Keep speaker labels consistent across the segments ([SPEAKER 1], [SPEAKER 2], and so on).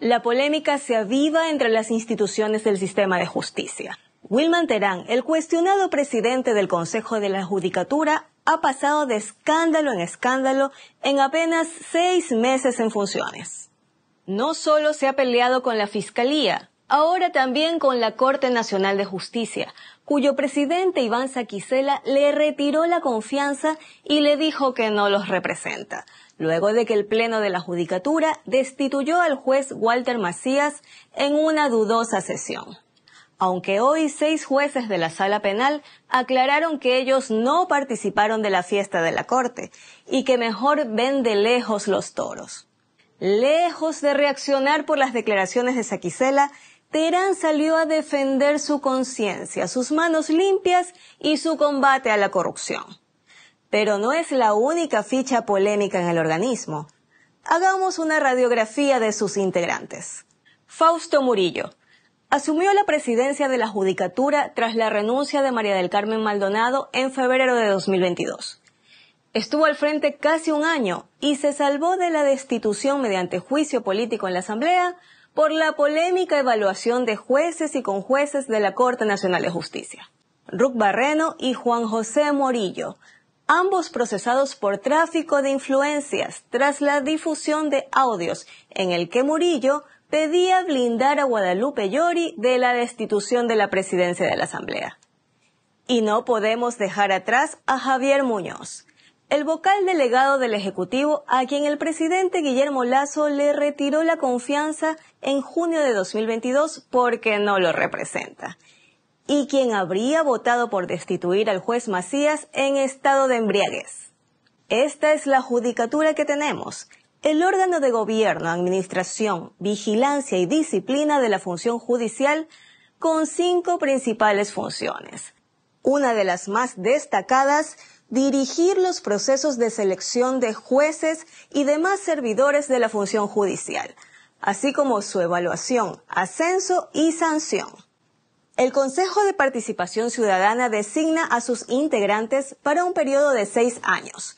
[SPEAKER 1] La polémica se aviva entre las instituciones del sistema de justicia. Wilman Terán, el cuestionado presidente del Consejo de la Judicatura, ha pasado de escándalo en escándalo en apenas seis meses en funciones. No solo se ha peleado con la Fiscalía, Ahora también con la Corte Nacional de Justicia, cuyo presidente Iván Saquicela le retiró la confianza y le dijo que no los representa, luego de que el Pleno de la Judicatura destituyó al juez Walter Macías en una dudosa sesión aunque hoy seis jueces de la sala penal aclararon que ellos no participaron de la fiesta de la Corte y que mejor ven de lejos los toros. Lejos de reaccionar por las declaraciones de Saquicela, Teherán salió a defender su conciencia, sus manos limpias y su combate a la corrupción. Pero no es la única ficha polémica en el organismo. Hagamos una radiografía de sus integrantes. Fausto Murillo. Asumió la presidencia de la Judicatura tras la renuncia de María del Carmen Maldonado en febrero de 2022. Estuvo al frente casi un año y se salvó de la destitución mediante juicio político en la Asamblea por la polémica evaluación de jueces y conjueces de la Corte Nacional de Justicia. Ruc Barreno y Juan José Morillo, ambos procesados por tráfico de influencias tras la difusión de audios en el que Murillo pedía blindar a Guadalupe Llori de la destitución de la presidencia de la Asamblea. Y no podemos dejar atrás a Javier Muñoz, el vocal delegado del Ejecutivo, a quien el presidente Guillermo Lazo le retiró la confianza en junio de 2022 porque no lo representa, y quien habría votado por destituir al juez Macías en estado de embriaguez. Esta es la judicatura que tenemos, el órgano de gobierno, administración, vigilancia y disciplina de la función judicial con cinco principales funciones. Una de las más destacadas dirigir los procesos de selección de jueces y demás servidores de la función judicial, así como su evaluación, ascenso y sanción. El Consejo de Participación Ciudadana designa a sus integrantes para un periodo de seis años,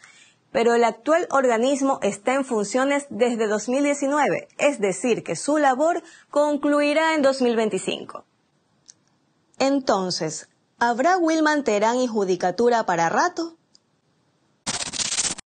[SPEAKER 1] pero el actual organismo está en funciones desde 2019, es decir, que su labor concluirá en 2025. Entonces, ¿habrá Wilman Terán y Judicatura para rato?